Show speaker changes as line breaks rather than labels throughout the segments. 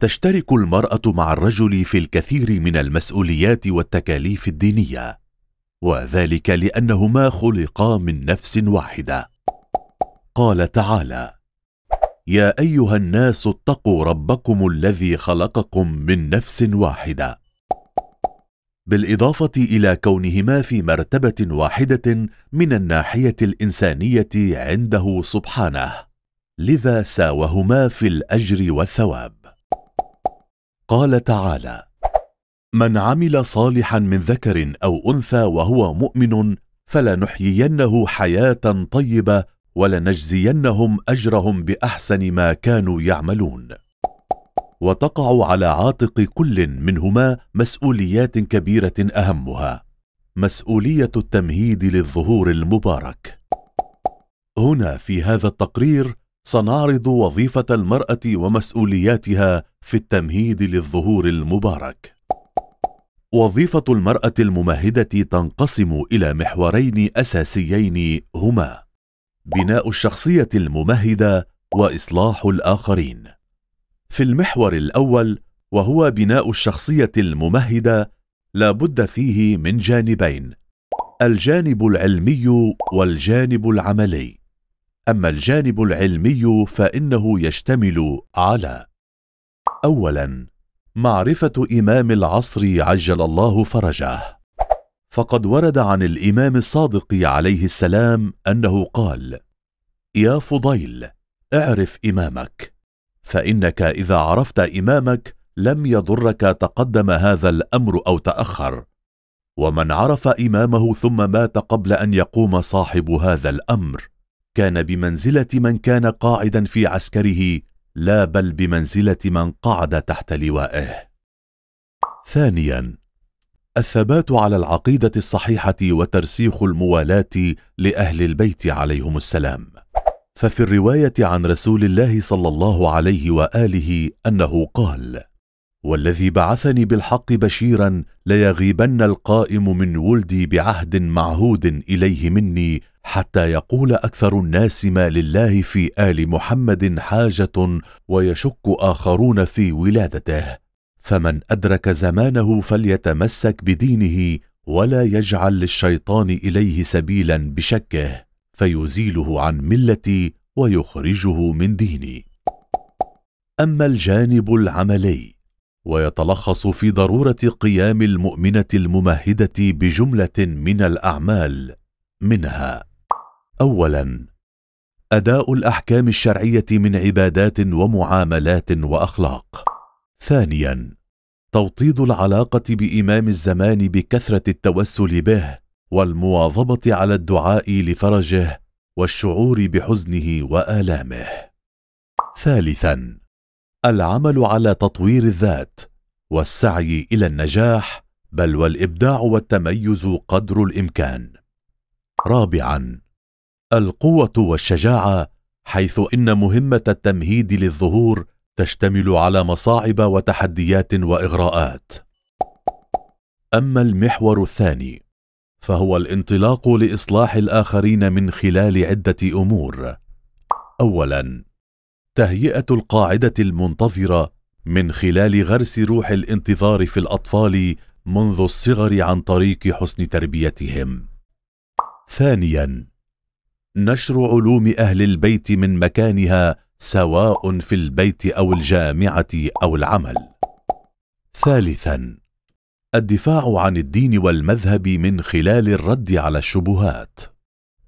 تشترك المرأة مع الرجل في الكثير من المسؤوليات والتكاليف الدينية، وذلك لأنهما خلقا من نفس واحدة. قال تعالى: يا أيها الناس اتقوا ربكم الذي خلقكم من نفس واحدة. بالاضافه الى كونهما في مرتبه واحده من الناحيه الانسانيه عنده سبحانه لذا ساوهما في الاجر والثواب قال تعالى من عمل صالحا من ذكر او انثى وهو مؤمن فلنحيينه حياه طيبه ولنجزينهم اجرهم باحسن ما كانوا يعملون وتقع على عاتق كل منهما مسؤوليات كبيره اهمها مسؤوليه التمهيد للظهور المبارك هنا في هذا التقرير سنعرض وظيفة المرأة ومسؤولياتها في التمهيد للظهور المبارك. وظيفة المرأة الممهدة تنقسم إلى محورين أساسيين هما: بناء الشخصية الممهدة وإصلاح الآخرين. في المحور الأول وهو بناء الشخصية الممهدة لا بد فيه من جانبين: الجانب العلمي والجانب العملي. اما الجانب العلمي فانه يشتمل على اولا معرفه امام العصر عجل الله فرجه فقد ورد عن الامام الصادق عليه السلام انه قال يا فضيل اعرف امامك فانك اذا عرفت امامك لم يضرك تقدم هذا الامر او تاخر ومن عرف امامه ثم مات قبل ان يقوم صاحب هذا الامر كان بمنزله من كان قاعدا في عسكره لا بل بمنزله من قعد تحت لوائه ثانيا الثبات على العقيده الصحيحه وترسيخ الموالاه لاهل البيت عليهم السلام ففي الروايه عن رسول الله صلى الله عليه واله انه قال والذي بعثني بالحق بشيرا ليغيبن القائم من ولدي بعهد معهود اليه مني حتى يقول اكثر الناس ما لله في ال محمد حاجه ويشك اخرون في ولادته فمن ادرك زمانه فليتمسك بدينه ولا يجعل للشيطان اليه سبيلا بشكه فيزيله عن ملتي ويخرجه من ديني اما الجانب العملي ويتلخص في ضروره قيام المؤمنه الممهده بجمله من الاعمال منها اولا اداء الاحكام الشرعيه من عبادات ومعاملات واخلاق ثانيا توطيد العلاقه بامام الزمان بكثره التوسل به والمواظبه على الدعاء لفرجه والشعور بحزنه والامه ثالثا العمل على تطوير الذات والسعي الى النجاح بل والابداع والتميز قدر الامكان رابعا القوه والشجاعه حيث ان مهمه التمهيد للظهور تشتمل على مصاعب وتحديات واغراءات اما المحور الثاني فهو الانطلاق لاصلاح الاخرين من خلال عده امور اولا تهيئه القاعده المنتظره من خلال غرس روح الانتظار في الاطفال منذ الصغر عن طريق حسن تربيتهم ثانيا نشر علوم أهل البيت من مكانها سواء في البيت أو الجامعة أو العمل. ثالثاً: الدفاع عن الدين والمذهب من خلال الرد على الشبهات.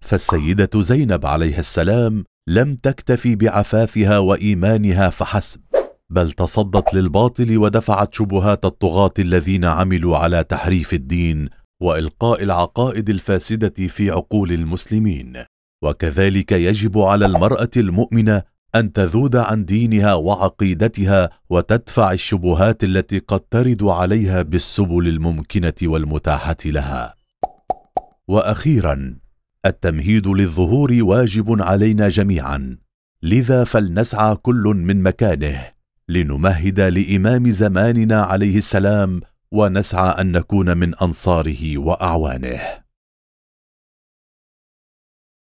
فالسيدة زينب عليها السلام لم تكتفي بعفافها وإيمانها فحسب، بل تصدت للباطل ودفعت شبهات الطغاة الذين عملوا على تحريف الدين والقاء العقائد الفاسده في عقول المسلمين وكذلك يجب على المرأة المؤمنة أن تذود عن دينها وعقيدتها وتدفع الشبهات التي قد ترد عليها بالسبل الممكنة والمتاحة لها. وأخيرا التمهيد للظهور واجب علينا جميعا لذا فلنسعى كل من مكانه لنمهد لإمام زماننا عليه السلام ونسعى أن نكون من أنصاره وأعوانه